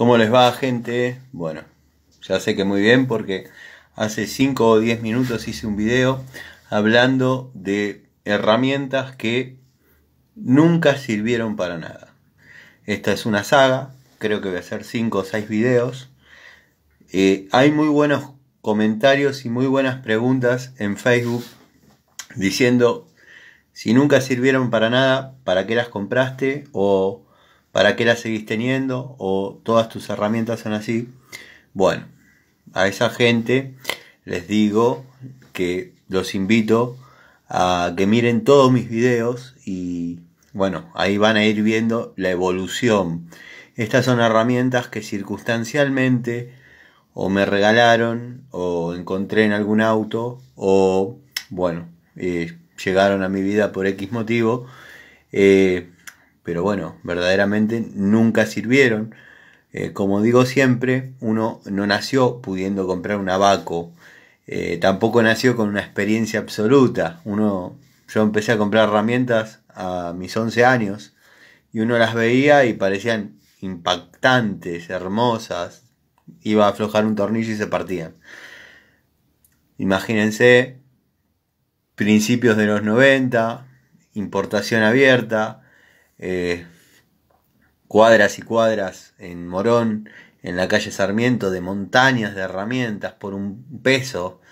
¿Cómo les va, gente? Bueno, ya sé que muy bien porque hace 5 o 10 minutos hice un video hablando de herramientas que nunca sirvieron para nada. Esta es una saga, creo que voy a hacer 5 o 6 videos. Eh, hay muy buenos comentarios y muy buenas preguntas en Facebook diciendo si nunca sirvieron para nada, ¿para qué las compraste? o ¿Para qué la seguís teniendo? ¿O todas tus herramientas son así? Bueno, a esa gente les digo que los invito a que miren todos mis videos y bueno, ahí van a ir viendo la evolución. Estas son herramientas que circunstancialmente o me regalaron o encontré en algún auto o bueno, eh, llegaron a mi vida por X motivo. Eh, pero bueno, verdaderamente nunca sirvieron. Eh, como digo siempre, uno no nació pudiendo comprar un abaco, eh, tampoco nació con una experiencia absoluta. Uno, yo empecé a comprar herramientas a mis 11 años y uno las veía y parecían impactantes, hermosas. Iba a aflojar un tornillo y se partían. Imagínense, principios de los 90, importación abierta, eh, cuadras y cuadras en Morón, en la calle Sarmiento, de montañas de herramientas por un peso.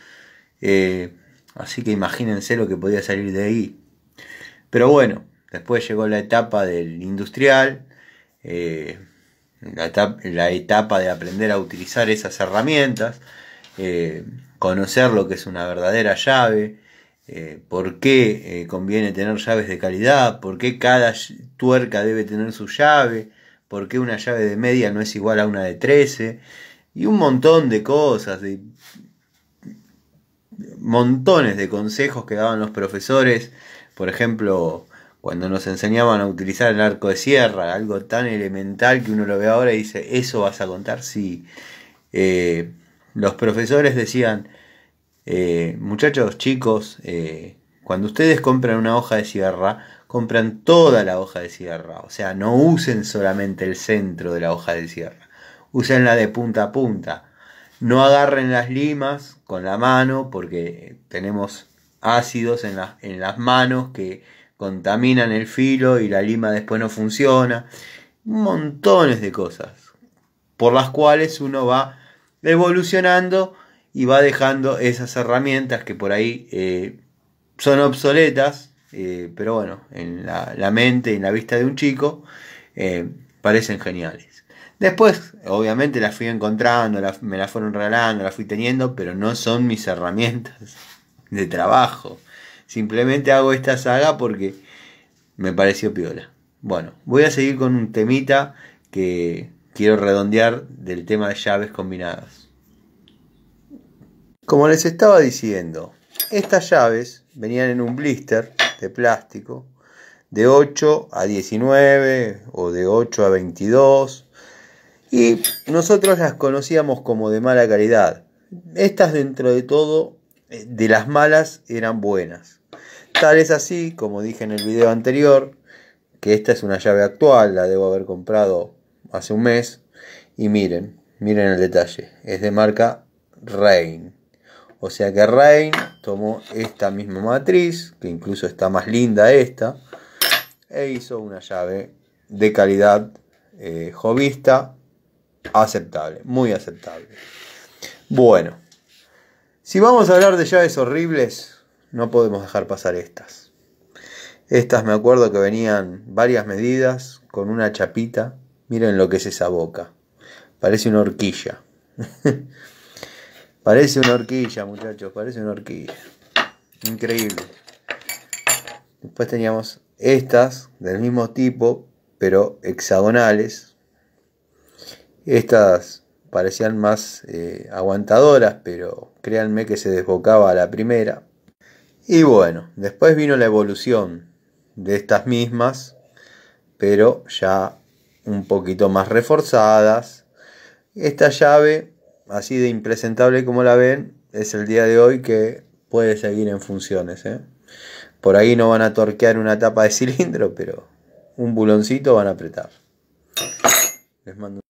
Eh, así que imagínense lo que podía salir de ahí. Pero bueno, después llegó la etapa del industrial, eh, la, etapa, de aprender a utilizar esas herramientas, conocer lo que es una verdadera llave, por qué conviene tener llaves de calidad, por qué cada tuerca debe tener su llave, porque una llave de media no es igual a una de 13, y un montón de cosas, de montones de consejos que daban los profesores, por ejemplo, cuando nos enseñaban a utilizar el arco de sierra, algo tan elemental que uno lo ve ahora y dice, eso vas a contar, sí. Eh, los profesores decían, eh, muchachos, chicos, eh, cuando ustedes compran una hoja de sierra, compran toda la hoja de sierra, o sea, no usen solamente el centro de la hoja de sierra, Usen la de punta a punta. No agarren las limas con la mano porque tenemos ácidos en, en las manos que contaminan el filo y la lima después no funciona. Montones de cosas por las cuales uno va evolucionando y va dejando esas herramientas que por ahí eh, son obsoletas eh, pero bueno, en la, mente y en la vista de un chico, eh, parecen geniales. Después, obviamente, las fui encontrando, me las fueron regalando, las fui teniendo, pero no son mis herramientas de trabajo. Simplemente hago esta saga porque me pareció piola. Bueno, voy a seguir con un temita que quiero redondear del tema de llaves combinadas. Como les estaba diciendo, estas llaves venían en un blister de plástico de 8 a 19 o de 8 a 22 y nosotros las conocíamos como de mala calidad. Estas dentro de todo, eh, de las malas, eran buenas. Tal es así, como dije en el vídeo anterior, que esta es una llave actual, la debo haber comprado hace un mes. Y miren, miren el detalle, es de marca Rain. O sea que Rain tomó esta misma matriz, que incluso está más linda esta, e hizo una llave de calidad eh, jovista aceptable, muy aceptable. Bueno, si vamos a hablar de llaves horribles, no podemos dejar pasar estas. Estas me acuerdo que venían varias medidas con una chapita. Miren lo que es esa boca. Parece una horquilla. Parece una horquilla, muchachos, parece una horquilla. Increíble. Después teníamos estas del mismo tipo, pero hexagonales. Estas parecían más eh, aguantadoras, pero créanme que se desbocaba a la primera. Y bueno, después vino la evolución de estas mismas, pero ya un poquito más reforzadas. Esta llave así de impresentable como la ven, es el día de hoy que puede seguir en funciones. ¿eh? Por ahí no van a torquear una tapa de cilindro, pero un buloncito van a apretar. Les mando